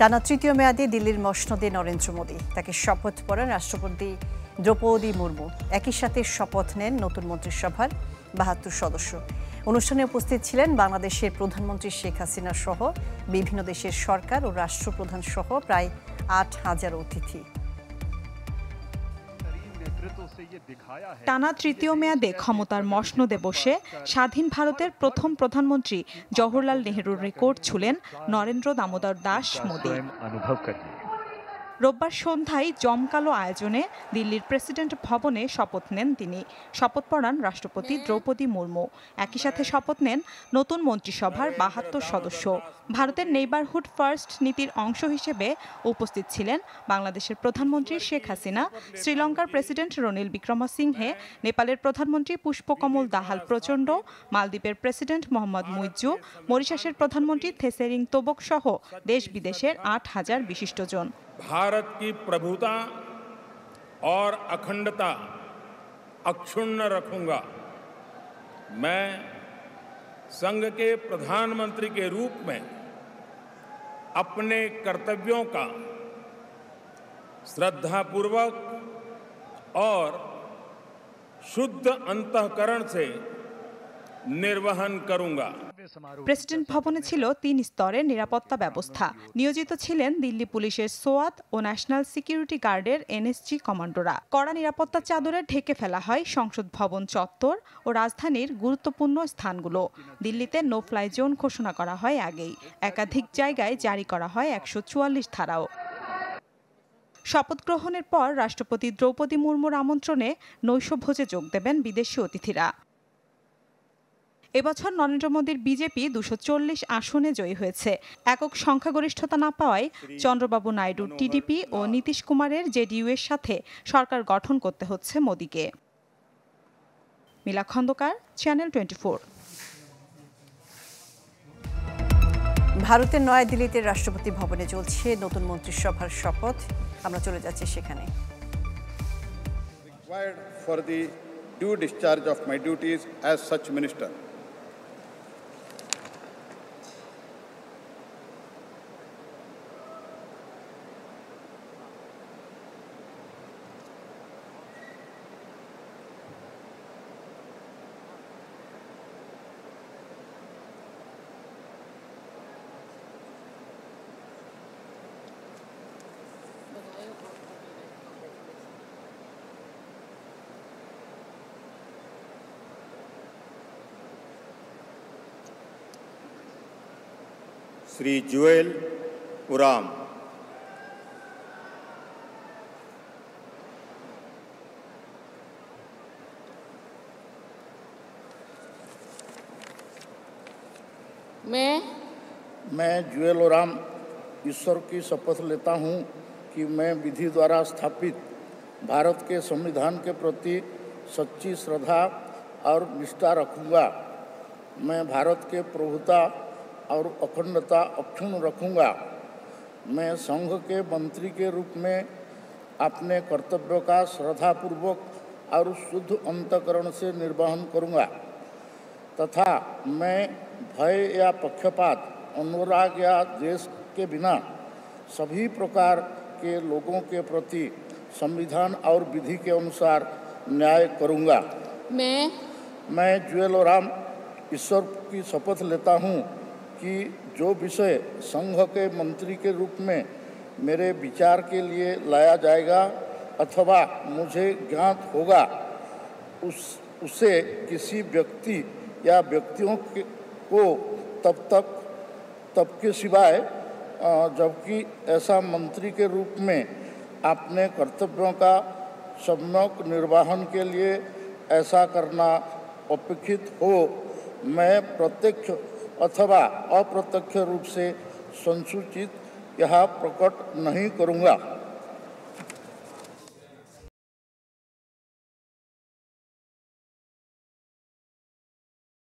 টানা তৃতীয় মেয়াদে দিল্লির মসনদে নরেন্দ্র মোদী তাকে শপথ পড়েন রাষ্ট্রপতি দ্রৌপদী মুর্মু একই সাথে শপথ নেন নতুন মন্ত্রিসভার বাহাত্তর সদস্য অনুষ্ঠানে উপস্থিত ছিলেন বাংলাদেশের প্রধানমন্ত্রী শেখ হাসিনা সহ বিভিন্ন দেশের সরকার ও রাষ্ট্রপ্রধান সহ প্রায় আট হাজার অতিথি টানা তৃতীয় মেয়াদে ক্ষমতার মশনদে বসে স্বাধীন ভারতের প্রথম প্রধানমন্ত্রী জওহরলাল নেহরুর রেকর্ড ছুলেন নরেন্দ্র দামোদর দাস মোদী রোববার সন্ধ্যায় জমকালো আয়োজনে দিল্লির প্রেসিডেন্ট ভবনে শপথ নেন তিনি শপথ পড়ান রাষ্ট্রপতি দ্রৌপদী মুর্মু একই সাথে শপথ নেন নতুন মন্ত্রিসভার বাহাত্তর সদস্য ভারতের নেইবারহুড ফার্স্ট নীতির অংশ হিসেবে উপস্থিত ছিলেন বাংলাদেশের প্রধানমন্ত্রী শেখ হাসিনা শ্রীলঙ্কার প্রেসিডেন্ট রনিল বিক্রমসিংহে নেপালের প্রধানমন্ত্রী পুষ্পকমল দাহাল প্রচণ্ড মালদ্বীপের প্রেসিডেন্ট মোহাম্মদ মুইজু মরিশাসের প্রধানমন্ত্রী থেসেরিং তোবক সহ দেশ বিদেশের আট হাজার বিশিষ্টজন भारत की प्रभुता और अखंडता अक्षुण्ण रखूंगा मैं संघ के प्रधानमंत्री के रूप में अपने कर्तव्यों का श्रद्धापूर्वक और शुद्ध अंतकरण से निर्वहन करूंगा প্রেসিডেন্ট ভবনে ছিল তিন স্তরের নিরাপত্তা ব্যবস্থা নিয়োজিত ছিলেন দিল্লি পুলিশের সোয়াত ও ন্যাশনাল সিকিউরিটি গার্ডের এনএসজি কমান্ডোরা কড়া নিরাপত্তা চাদরে ঢেকে ফেলা হয় সংসদ ভবন চত্বর ও রাজধানীর গুরুত্বপূর্ণ স্থানগুলো দিল্লিতে নো ফ্লাই জোন ঘোষণা করা হয় আগেই একাধিক জায়গায় জারি করা হয় একশো চুয়াল্লিশ ধারাও শপথ গ্রহণের পর রাষ্ট্রপতি দ্রৌপদী মুর্মুর আমন্ত্রণে নৈশভোজে যোগ দেবেন বিদেশি অতিথিরা এবছর নরেন্দ্র মোদীর বিজেপি দুশো চল্লিশ আসনে জয়ী হয়েছে একক সংখ্যাগরিষ্ঠতা না পাওয়ায় চন্দ্রবাবু নাইডুর টিডিপি ও নীতিশ কুমারের জেডিইউ এর সাথে সরকার গঠন করতে হচ্ছে মোদীকে মিলা খন্দকার চ্যানেল টোয়েন্টি ভারতের নয়াদিল্লিতে রাষ্ট্রপতি ভবনে চলছে নতুন মন্ত্রিসভার শপথ আমরা চলে যাচ্ছি সেখানে श्री जुएल उराम मैं मैं जुएल उराम ईश्वर की शपथ लेता हूँ कि मैं विधि द्वारा स्थापित भारत के संविधान के प्रति सच्ची श्रद्धा और निष्ठा रखूँगा मैं भारत के प्रभुता और अखंडता अक्षुण रखूँगा मैं संघ के मंत्री के रूप में अपने कर्तव्य का श्रद्धापूर्वक और शुद्ध अंतकरण से निर्वहन करूँगा तथा मैं भय या पक्षपात अनुराग या देश के बिना सभी प्रकार के लोगों के प्रति संविधान और विधि के अनुसार न्याय करूँगा मैं मैं जुएलोराम ईश्वर की शपथ लेता हूँ कि जो विषय संघ के मंत्री के रूप में मेरे विचार के लिए लाया जाएगा अथवा मुझे ज्ञात होगा उस उसे किसी व्यक्ति या व्यक्तियों के, को तब तक तब के सिवाय जबकि ऐसा मंत्री के रूप में अपने कर्तव्यों का सम्यक निर्वाहन के लिए ऐसा करना अपेक्षित हो मैं प्रत्यक्ष अथवा अप्रत्यक्ष रूप से संसूचित यह प्रकट नहीं करूँगा